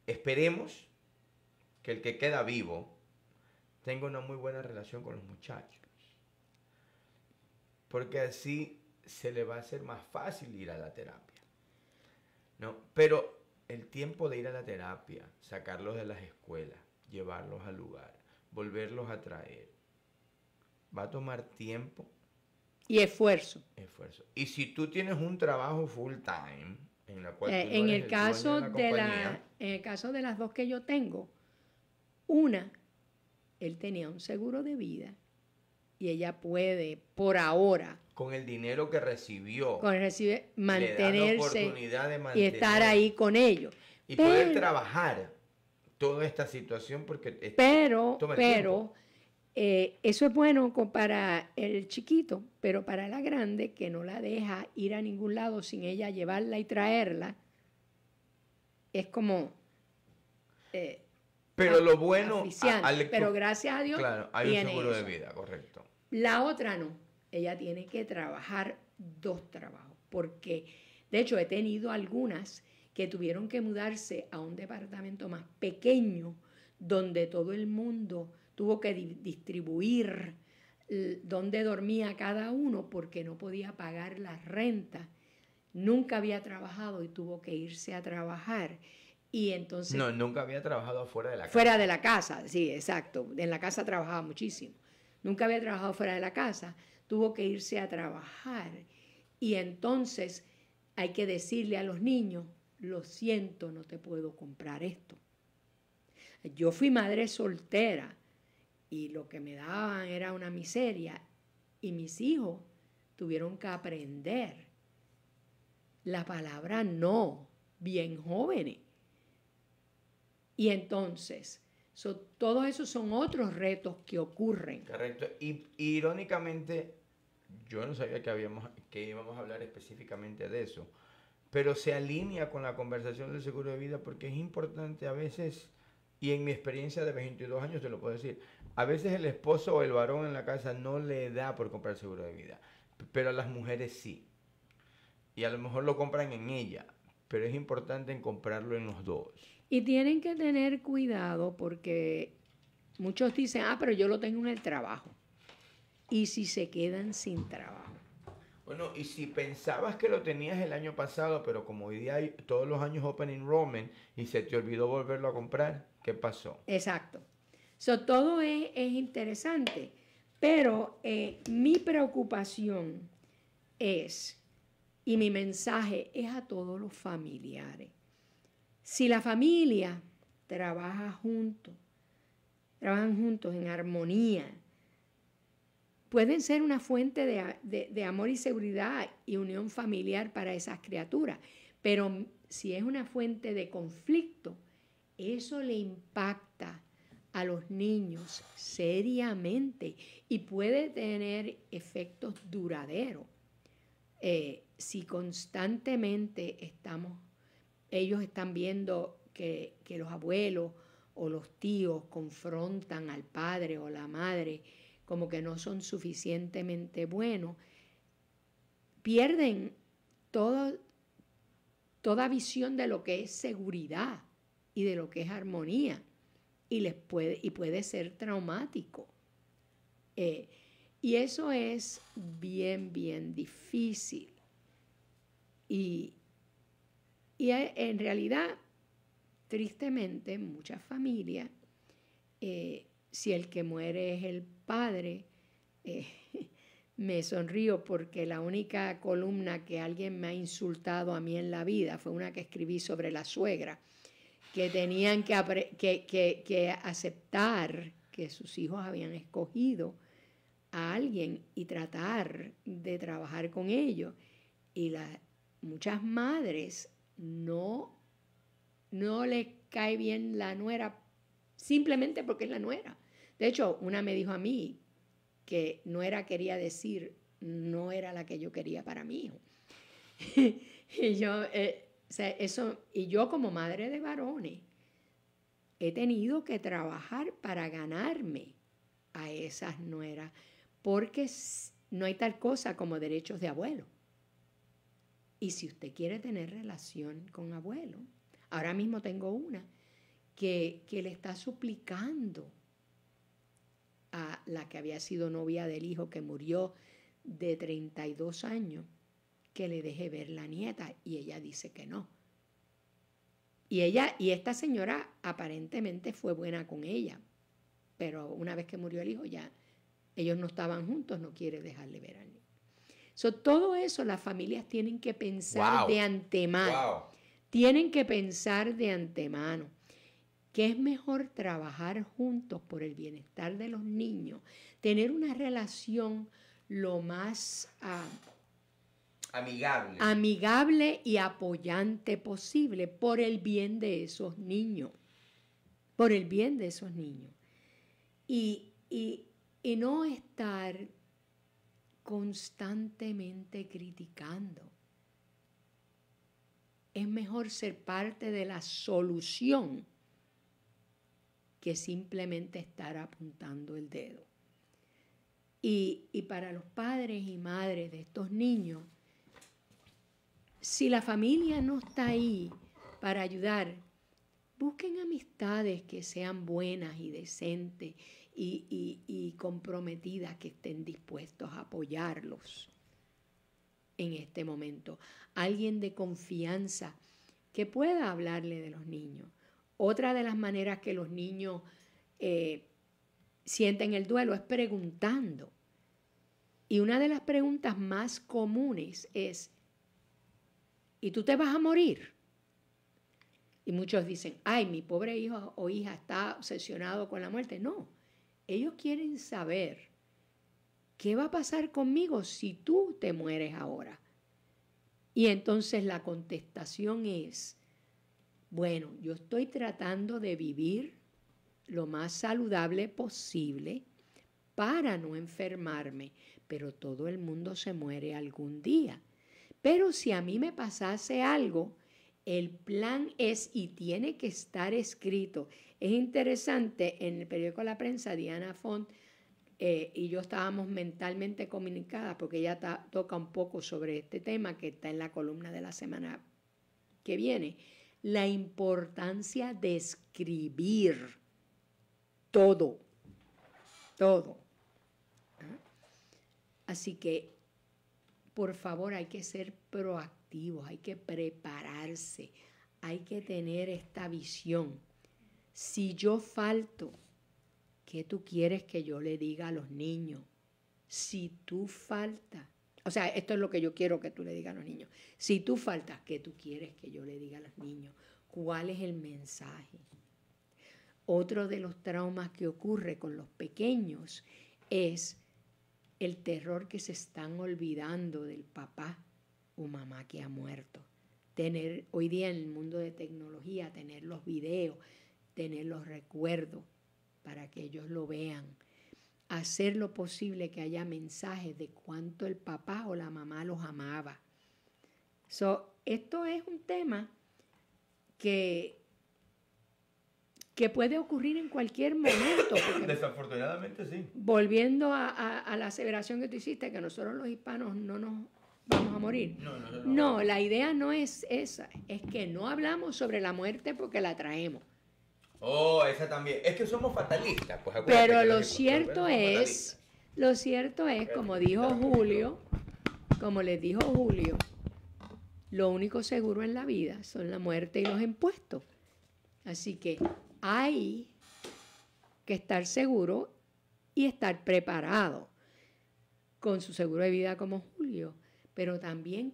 Esperemos que el que queda vivo tengo una muy buena relación con los muchachos. Porque así se le va a hacer más fácil ir a la terapia. ¿no? Pero el tiempo de ir a la terapia, sacarlos de las escuelas, llevarlos al lugar, volverlos a traer, va a tomar tiempo. Y esfuerzo. Esfuerzo. Y si tú tienes un trabajo full time, en el caso en el caso de las dos que yo tengo, una, él tenía un seguro de vida y ella puede, por ahora, con el dinero que recibió, con el recibe, mantenerse y estar ahí con ellos. Y poder trabajar toda esta situación porque... pero, pero, eh, eso es bueno para el chiquito, pero para la grande que no la deja ir a ningún lado sin ella llevarla y traerla, es como... Eh, pero lo bueno... pero gracias a Dios... hay un seguro de vida, correcto. La otra no. Ella tiene que trabajar dos trabajos, porque de hecho he tenido algunas que tuvieron que mudarse a un departamento más pequeño, donde todo el mundo tuvo que distribuir donde dormía cada uno porque no podía pagar la renta. Nunca había trabajado y tuvo que irse a trabajar. Y entonces... No, nunca había trabajado fuera de la casa. Fuera de la casa, sí, exacto. En la casa trabajaba muchísimo. Nunca había trabajado fuera de la casa. Tuvo que irse a trabajar. Y entonces hay que decirle a los niños, lo siento, no te puedo comprar esto. Yo fui madre soltera y lo que me daban era una miseria y mis hijos tuvieron que aprender la palabra no, bien jóvenes. Y entonces, todos esos son otros retos que ocurren. Correcto. Y irónicamente, yo no sabía que, habíamos, que íbamos a hablar específicamente de eso, pero se alinea con la conversación del seguro de vida porque es importante a veces, y en mi experiencia de 22 años te lo puedo decir, a veces el esposo o el varón en la casa no le da por comprar seguro de vida, pero a las mujeres sí. Y a lo mejor lo compran en ella, pero es importante en comprarlo en los dos. Y tienen que tener cuidado porque muchos dicen, ah, pero yo lo tengo en el trabajo. ¿Y si se quedan sin trabajo? Bueno, y si pensabas que lo tenías el año pasado, pero como hoy día hay todos los años Open Enrollment y se te olvidó volverlo a comprar, ¿qué pasó? Exacto. So, todo es, interesante, pero eh, mi preocupación es, y mi mensaje es a todos los familiares si la familia trabaja juntos, trabajan juntos en armonía, pueden ser una fuente de, amor y seguridad y unión familiar para esas criaturas. Pero si es una fuente de conflicto, eso le impacta a los niños seriamente y puede tener efectos duraderos eh, si constantemente estamos ellos están viendo que, los abuelos o los tíos confrontan al padre o la madre como que no son suficientemente buenos, pierden todo, toda visión de lo que es seguridad y de lo que es armonía y, les puede, y puede ser traumático. Eh, y eso es bien, bien difícil. Y, y en realidad, tristemente, muchas familias, eh, si el que muere es el padre, eh, me sonrío porque la única columna que alguien me ha insultado a mí en la vida fue una que escribí sobre la suegra, que tenían que, que, aceptar que sus hijos habían escogido a alguien y tratar de trabajar con ellos. Y las muchas madres no, no le cae bien la nuera simplemente porque es la nuera. De hecho, una me dijo a mí que nuera quería decir no era la que yo quería para mi hijo. y yo, eh, eso, y yo como madre de varones, he tenido que trabajar para ganarme a esas nueras, porque no hay tal cosa como derechos de abuelo. Y si usted quiere tener relación con abuelo, ahora mismo tengo una que, le está suplicando a la que había sido novia del hijo que murió de 32 años que le deje ver la nieta y ella dice que no. Y ella y esta señora aparentemente fue buena con ella, pero una vez que murió el hijo ya ellos no estaban juntos, no quiere dejarle ver al niño. So, todo eso las familias tienen que pensar de antemano. Tienen que pensar de antemano que es mejor trabajar juntos por el bienestar de los niños, tener una relación lo más ah, amigable. amigable y apoyante posible por el bien de esos niños, por el bien de esos niños. Y, y, y no estar constantemente criticando. Es mejor ser parte de la solución que simplemente estar apuntando el dedo. Y, para los padres y madres de estos niños, si la familia no está ahí para ayudar, busquen amistades que sean buenas y decentes y, comprometida que estén dispuestos a apoyarlos en este momento. Alguien de confianza que pueda hablarle de los niños. Otra de las maneras que los niños eh, sienten el duelo es preguntando. Y una de las preguntas más comunes es, ¿y tú te vas a morir? Y muchos dicen, ay, mi pobre hijo o hija está obsesionado con la muerte. No, ellos quieren saber qué va a pasar conmigo si tú te mueres ahora. Y entonces la contestación es, bueno, yo estoy tratando de vivir lo más saludable posible para no enfermarme, pero todo el mundo se muere algún día. Pero si a mí me pasase algo, el plan es y tiene que estar escrito. Es interesante, en el periódico La Prensa, Diana Font eh, y yo estábamos mentalmente comunicadas porque ella toca un poco sobre este tema que está en la columna de la semana que viene. La importancia de escribir todo, todo. ¿ah? Así que, por favor, hay que ser proactivos hay que prepararse, hay que tener esta visión. Si yo falto, ¿qué tú quieres que yo le diga a los niños? Si tú faltas, o sea, esto es lo que yo quiero que tú le digas a los niños. Si tú faltas, ¿qué tú quieres que yo le diga a los niños? ¿Cuál es el mensaje? Otro de los traumas que ocurre con los pequeños es el terror que se están olvidando del papá un mamá que ha muerto. Tener hoy día en el mundo de tecnología, tener los videos, tener los recuerdos para que ellos lo vean. Hacer lo posible que haya mensajes de cuánto el papá o la mamá los amaba. So, esto es un tema que, que puede ocurrir en cualquier momento. Desafortunadamente sí. Volviendo a, la aseveración que tú hiciste, que nosotros los hispanos no nos vamos a morir. No, no, no, la idea no es esa, es que no hablamos sobre la muerte porque la traemos. Oh, esa también. Es que somos fatalistas, pues Pero lo cierto es, lo cierto es, como dijo Julio, como les dijo Julio, lo único seguro en la vida son la muerte y los impuestos. Así que hay que estar seguro y estar preparado con su seguro de vida como Julio pero también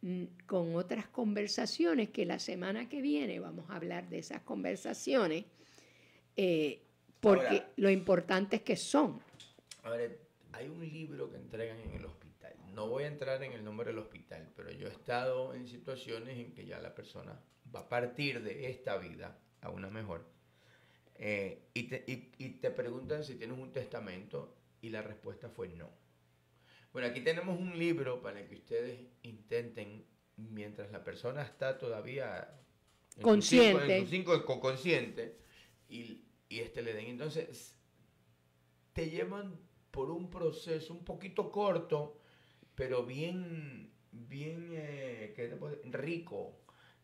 mm, con otras conversaciones que la semana que viene vamos a hablar de esas conversaciones, eh, porque lo importante es que son. A ver, hay un libro que entregan en el hospital. No voy a entrar en el nombre del hospital, pero yo he estado en situaciones en que ya la persona va a partir de esta vida a una mejor. Eh, y, te, y te preguntan si tienes un testamento y la respuesta fue no. Bueno, aquí tenemos un libro para que ustedes intenten, mientras la persona está todavía en consciente, su cinco, en consciente y, este le den. Entonces, te llevan por un proceso un poquito corto, pero bien, bien eh, rico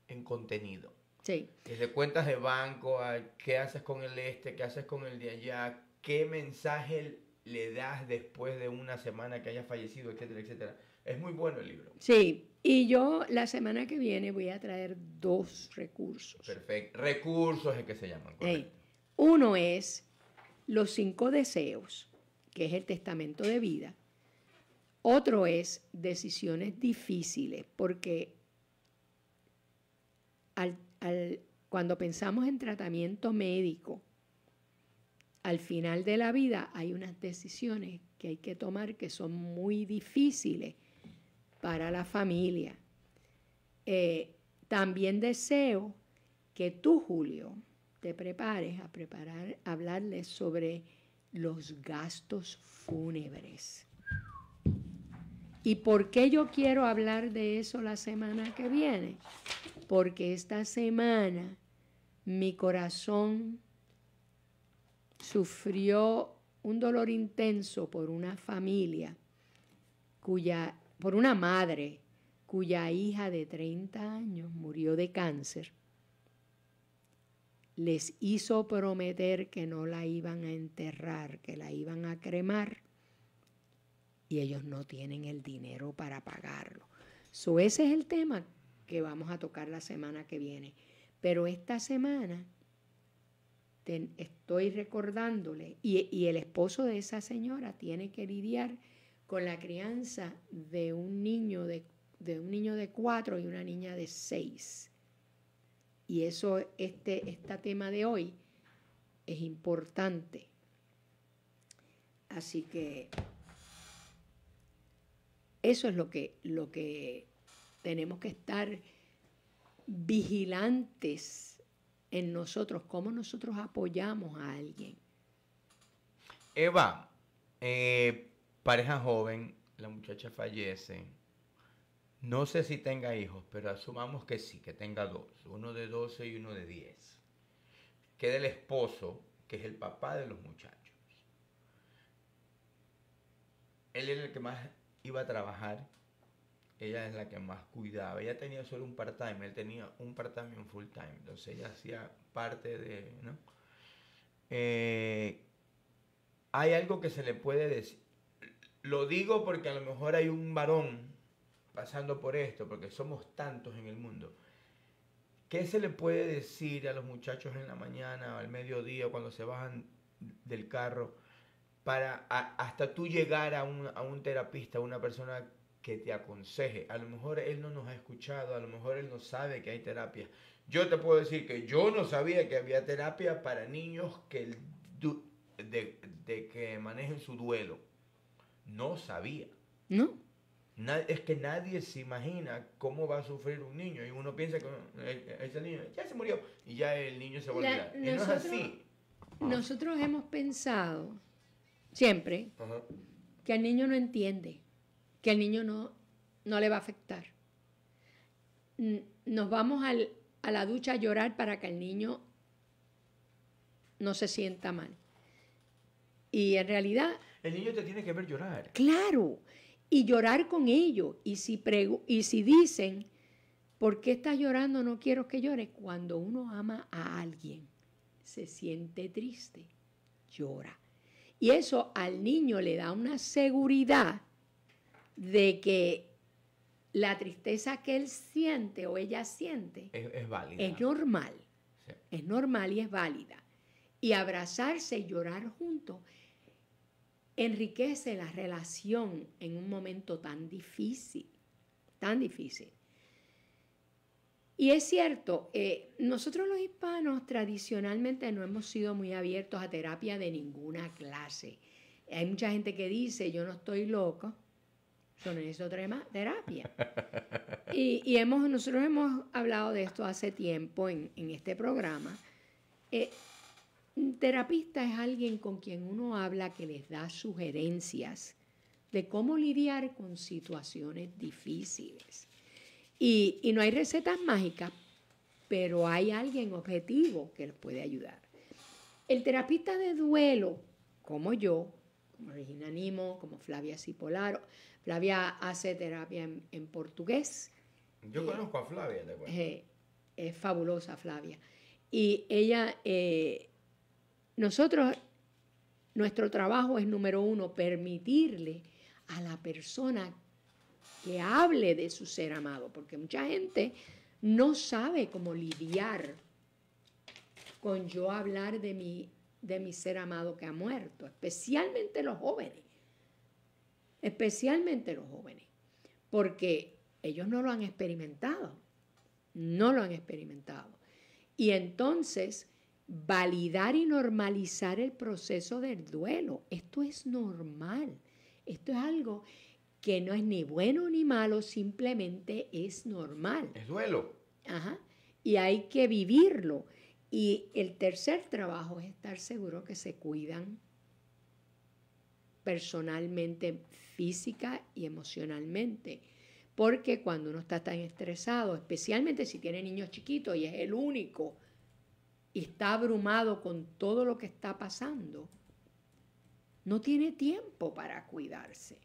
en contenido. Sí. Desde cuentas de banco, qué haces con el este, qué haces con el de allá, qué mensaje le das después de una semana que haya fallecido, etcétera, etcétera. Es muy bueno el libro. Sí, y yo la semana que viene voy a traer dos recursos. Perfecto. Recursos es que se llaman. Uno es Los cinco deseos, que es el testamento de vida. Otro es Decisiones difíciles, porque cuando pensamos en tratamiento médico, al final de la vida hay unas decisiones que hay que tomar que son muy difíciles para la familia. Eh, también deseo que tú, Julio, te prepares a preparar, a hablarles sobre los gastos fúnebres. ¿Y por qué yo quiero hablar de eso la semana que viene? Porque esta semana mi corazón sufrió un dolor intenso por una familia cuya, por una madre cuya hija de 30 años murió de cáncer, les hizo prometer que no la iban a enterrar, que la iban a cremar, y ellos no tienen el dinero para pagarlo. So, ese es el tema que vamos a tocar la semana que viene. Pero esta semana estoy recordándole, y, el esposo de esa señora tiene que lidiar con la crianza de un niño de, un niño de cuatro y una niña de seis. Y eso, este, tema de hoy es importante. Así que eso es lo que, lo que tenemos que estar vigilantes en nosotros, cómo nosotros apoyamos a alguien. Eva, eh, pareja joven, la muchacha fallece. No sé si tenga hijos, pero asumamos que sí, que tenga dos, uno de 12 y uno de 10. Queda el esposo, que es el papá de los muchachos. Él era el que más iba a trabajar, ella es la que más cuidaba. Ella tenía solo un part-time, él tenía un part-time y un full-time. Entonces ella hacía parte de... Eh, hay algo que se le puede decir. Lo digo porque a lo mejor hay un varón pasando por esto, porque somos tantos en el mundo. ¿Qué se le puede decir a los muchachos en la mañana, al mediodía, cuando se bajan del carro, para hasta tú llegar a un, a un terapista, a una persona que te aconseje. A lo mejor él no nos ha escuchado, a lo mejor él no sabe que hay terapia. Yo te puedo decir que yo no sabía que había terapia para niños que, de, que manejen su duelo. No sabía. No. es que nadie se imagina cómo va a sufrir un niño y uno piensa que eh, ese niño ya se murió y ya el niño se va a no es así. Nosotros hemos pensado siempre que el niño no entiende que el niño no, no le va a afectar. Nos vamos a la ducha a llorar para que el niño no se sienta mal. Y en realidad... El niño te tiene que ver llorar. Claro, y llorar con ello. Y si, y si dicen, ¿por qué estás llorando? No quiero que llores. Cuando uno ama a alguien, se siente triste, llora. Y eso al niño le da una seguridad de que la tristeza que él siente o ella siente es, válida. Es normal. Es normal y es válida. Y abrazarse y llorar juntos enriquece la relación en un momento tan difícil, tan difícil. Y es cierto, eh, nosotros los hispanos tradicionalmente no hemos sido muy abiertos a terapia de ninguna clase. Hay mucha gente que dice, yo no estoy loco, yo necesito terapia. Y, hemos, nosotros hemos hablado de esto hace tiempo en, este programa. Eh, un terapista es alguien con quien uno habla que les da sugerencias de cómo lidiar con situaciones difíciles. Y, no hay recetas mágicas, pero hay alguien objetivo que les puede ayudar. El terapista de duelo, como yo, Regina Nimo, como Flavia Cipolaro Flavia hace terapia en, portugués. Yo eh, conozco a Flavia, de acuerdo. Eh, es fabulosa Flavia. Y ella, eh, nosotros, nuestro trabajo es número uno, permitirle a la persona que hable de su ser amado, porque mucha gente no sabe cómo lidiar con yo hablar de mi de mi ser amado que ha muerto, especialmente los jóvenes, especialmente los jóvenes, porque ellos no lo han experimentado, no lo han experimentado. Y entonces, validar y normalizar el proceso del duelo, esto es normal, esto es algo que no es ni bueno ni malo, simplemente es normal. Es duelo. Ajá. Y hay que vivirlo. Y el tercer trabajo es estar seguro que se cuidan personalmente, física y emocionalmente. Porque cuando uno está tan estresado, especialmente si tiene niños chiquitos y es el único, y está abrumado con todo lo que está pasando, no tiene tiempo para cuidarse.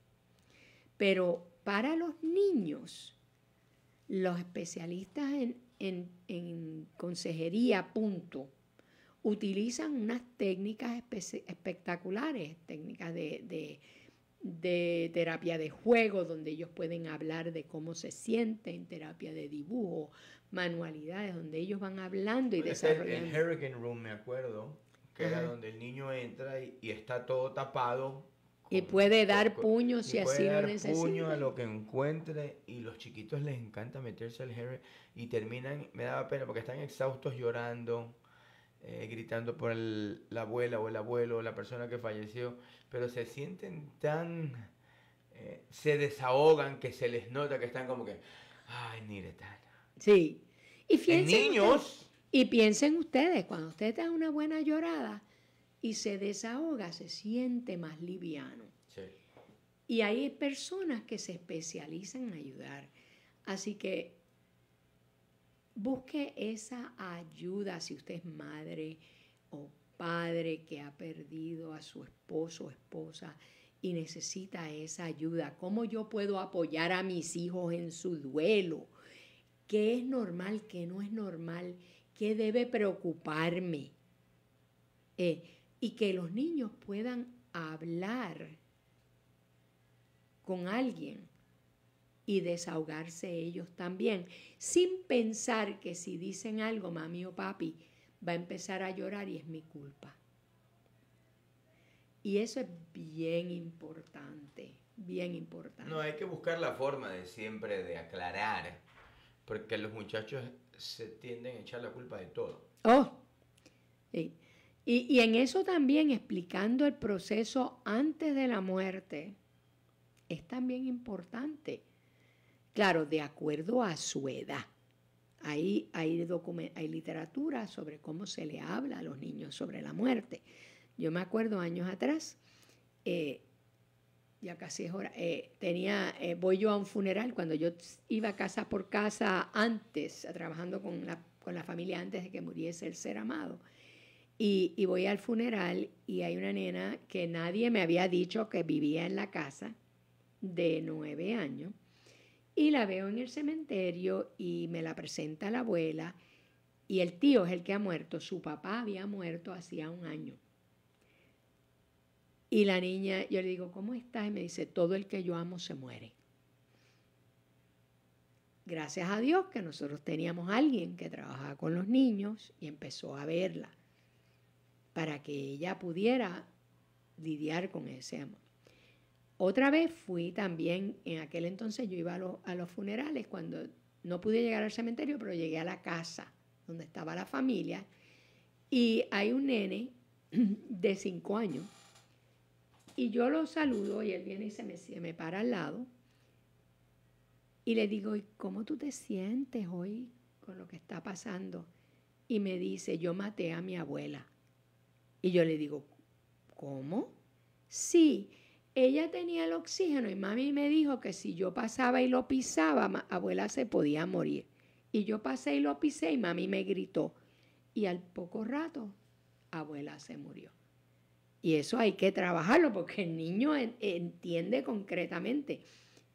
Pero para los niños, los especialistas en en, consejería, punto, utilizan unas técnicas espectaculares, técnicas de, de, terapia de juego, donde ellos pueden hablar de cómo se siente en terapia de dibujo, manualidades, donde ellos van hablando y desarrollando. En Hurricane Room, me acuerdo, que era donde el niño entra y está todo tapado y puede dar puños si así a lo que encuentre y los chiquitos les encanta meterse al Harry y terminan, me daba pena porque están exhaustos llorando, eh, gritando por la abuela o el abuelo o la persona que falleció, pero se sienten tan, eh, se desahogan que se les nota que están como que, ay, tal Sí. Y piensen niños. y piensen ustedes, cuando ustedes dan una buena llorada, y se desahoga, se siente más liviano. Y hay personas que se especializan en ayudar. Así que busque esa ayuda si usted es madre o padre que ha perdido a su esposo o esposa y necesita esa ayuda. ¿Cómo yo puedo apoyar a mis hijos en su duelo? ¿Qué es normal? ¿Qué no es normal? ¿Qué debe preocuparme? Eh, y que los niños puedan hablar con alguien y desahogarse ellos también, sin pensar que si dicen algo, mami o papi, va a empezar a llorar y es mi culpa. Y eso es bien importante, bien importante. No, hay que buscar la forma de siempre de aclarar, porque los muchachos se tienden a echar la culpa de todo. Oh, y, en eso también explicando el proceso antes de la muerte es también importante. Claro, de acuerdo a su edad. Ahí hay, hay literatura sobre cómo se le habla a los niños sobre la muerte. Yo me acuerdo años atrás, eh, ya casi es hora, eh, tenía, eh, voy yo a un funeral cuando yo iba casa por casa antes, trabajando con con la familia antes de que muriese el ser amado. Y, voy al funeral y hay una nena que nadie me había dicho que vivía en la casa de nueve años. Y la veo en el cementerio y me la presenta la abuela. Y el tío es el que ha muerto. Su papá había muerto hacía un año. Y la niña, yo le digo, ¿cómo estás? Y me dice, todo el que yo amo se muere. Gracias a Dios que nosotros teníamos alguien que trabajaba con los niños y empezó a verla para que ella pudiera lidiar con ese amor. Otra vez fui también, en aquel entonces yo iba a, los funerales cuando no pude llegar al cementerio, pero llegué a la casa donde estaba la familia y hay un nene de cinco años y yo lo saludo y él viene y se me, se me para al lado y le digo, cómo tú te sientes hoy con lo que está pasando? Y me dice, yo maté a mi abuela. Y yo le digo, ¿cómo? Sí, ella tenía el oxígeno y mami me dijo que si yo pasaba y lo pisaba, abuela se podía morir. Y yo pasé y lo pisé y mami me gritó. Y al poco rato, abuela se murió. Y eso hay que trabajarlo porque el niño entiende concretamente.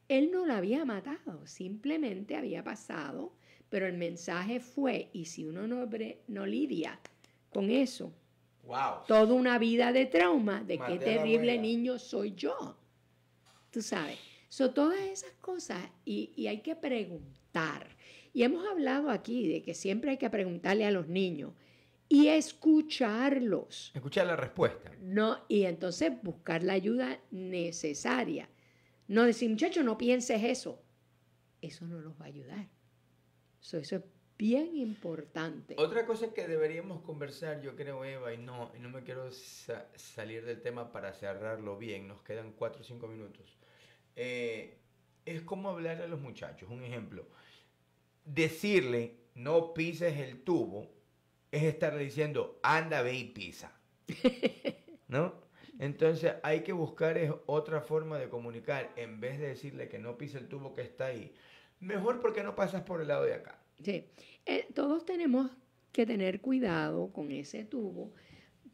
Él no la había matado, simplemente había pasado, pero el mensaje fue, y si uno no, no lidia con eso, Toda una vida de trauma, de qué terrible niño soy yo. Tú sabes. Son todas esas cosas y, hay que preguntar. Y hemos hablado aquí de que siempre hay que preguntarle a los niños y escucharlos. Escuchar la respuesta. No, y entonces buscar la ayuda necesaria. No decir, muchacho, no pienses eso. Eso no los va a ayudar. eso bien importante. Otra cosa que deberíamos conversar, yo creo, Eva, y no, no me quiero salir del tema para cerrarlo bien, nos quedan 4 o 5 minutos, eh, es como hablar a los muchachos. Un ejemplo, decirle no pises el tubo es estarle diciendo anda, ve y pisa. ¿No? Entonces hay que buscar otra forma de comunicar en vez de decirle que no pise el tubo que está ahí. Mejor porque no pasas por el lado de acá. Sí. Eh, todos tenemos que tener cuidado con ese tubo.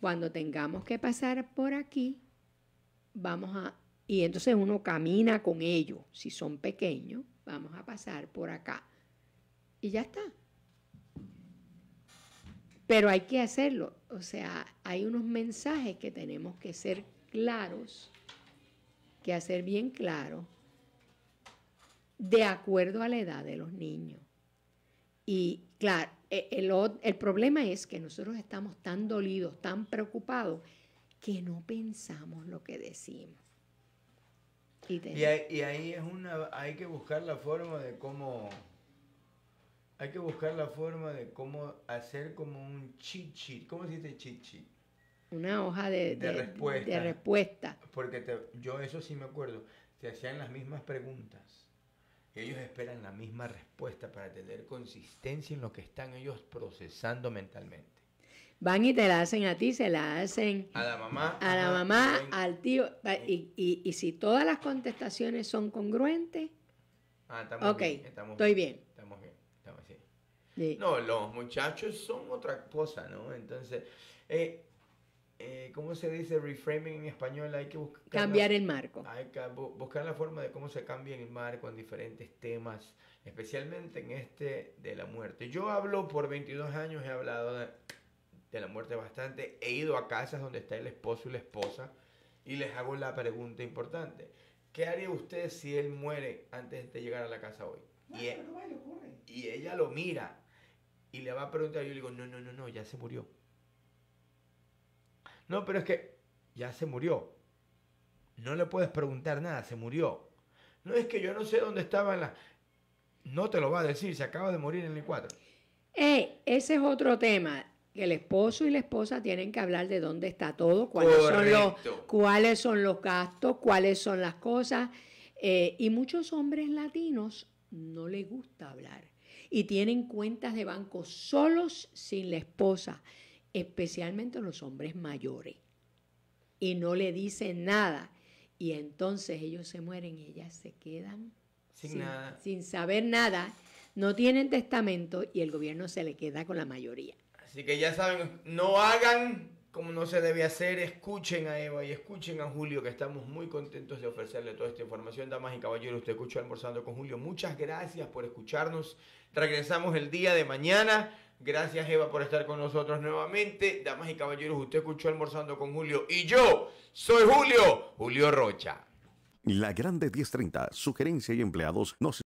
Cuando tengamos que pasar por aquí, vamos a... Y entonces uno camina con ellos. Si son pequeños, vamos a pasar por acá. Y ya está. Pero hay que hacerlo. O sea, hay unos mensajes que tenemos que ser claros, que hacer bien claro de acuerdo a la edad de los niños. Y claro, e, el, el problema es que nosotros estamos tan dolidos, tan preocupados, que no pensamos lo que decimos. Y, ahí, es una, hay que buscar la forma de cómo, hay que buscar la forma de cómo hacer como un chichi. ¿cómo se dice chichi? Una hoja de, de, respuesta. Porque te, yo eso sí me acuerdo, te hacían las mismas preguntas. Ellos esperan la misma respuesta para tener consistencia en lo que están ellos procesando mentalmente. Van y te la hacen a ti, se la hacen a la mamá, a la mamá, al tío. Y, si todas las contestaciones son congruentes, ah, estamos bien, estoy bien. Estamos bien, No, los muchachos son otra cosa, ¿no? Entonces, eh, eh, ¿cómo se dice reframing en español? Hay que buscar... Cambiar el marco. Hay que buscar la forma de cómo se cambia el marco en diferentes temas, especialmente en este de la muerte. Yo hablo por 22 años, he hablado de, la muerte bastante, he ido a casas donde está el esposo y la esposa y les hago la pregunta importante. ¿Qué haría usted si él muere antes de llegar a la casa hoy? E y, ella lo mira y le va a preguntar, yo le digo, no, no, no, no, ya se murió no, pero es que ya se murió. No le puedes preguntar nada, se murió. No es que yo no sé dónde estaban las... No te lo va a decir, se acaba de morir en el 4. Eh, ese es otro tema. Que El esposo y la esposa tienen que hablar de dónde está todo, cuáles, son los, cuáles son los, gastos, cuáles son las cosas. Eh, y muchos hombres latinos no les gusta hablar. Y tienen cuentas de banco solos sin la esposa especialmente los hombres mayores, y no le dicen nada. Y entonces ellos se mueren y ellas se quedan sin, nada. sin saber nada, no tienen testamento y el gobierno se le queda con la mayoría. Así que ya saben, no hagan como no se debe hacer, escuchen a Eva y escuchen a Julio, que estamos muy contentos de ofrecerle toda esta información. Damas y caballeros, usted escuchó Almorzando con Julio. Muchas gracias por escucharnos. Regresamos el día de mañana Gracias Eva por estar con nosotros nuevamente. Damas y caballeros, usted escuchó Almorzando con Julio y yo soy Julio, Julio Rocha. La Grande 1030, sugerencia y empleados se.